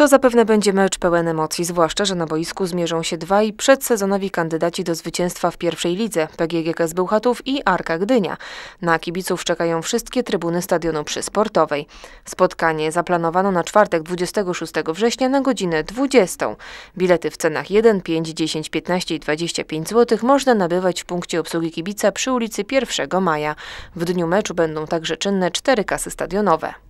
To zapewne będzie mecz pełen emocji, zwłaszcza, że na boisku zmierzą się dwaj przedsezonowi kandydaci do zwycięstwa w pierwszej lidze, PGGKS Bełchatów i Arka Gdynia. Na kibiców czekają wszystkie trybuny stadionu przysportowej. Spotkanie zaplanowano na czwartek 26 września na godzinę 20. Bilety w cenach 1, 5, 10, 15 i 25 zł można nabywać w punkcie obsługi kibica przy ulicy 1 Maja. W dniu meczu będą także czynne cztery kasy stadionowe.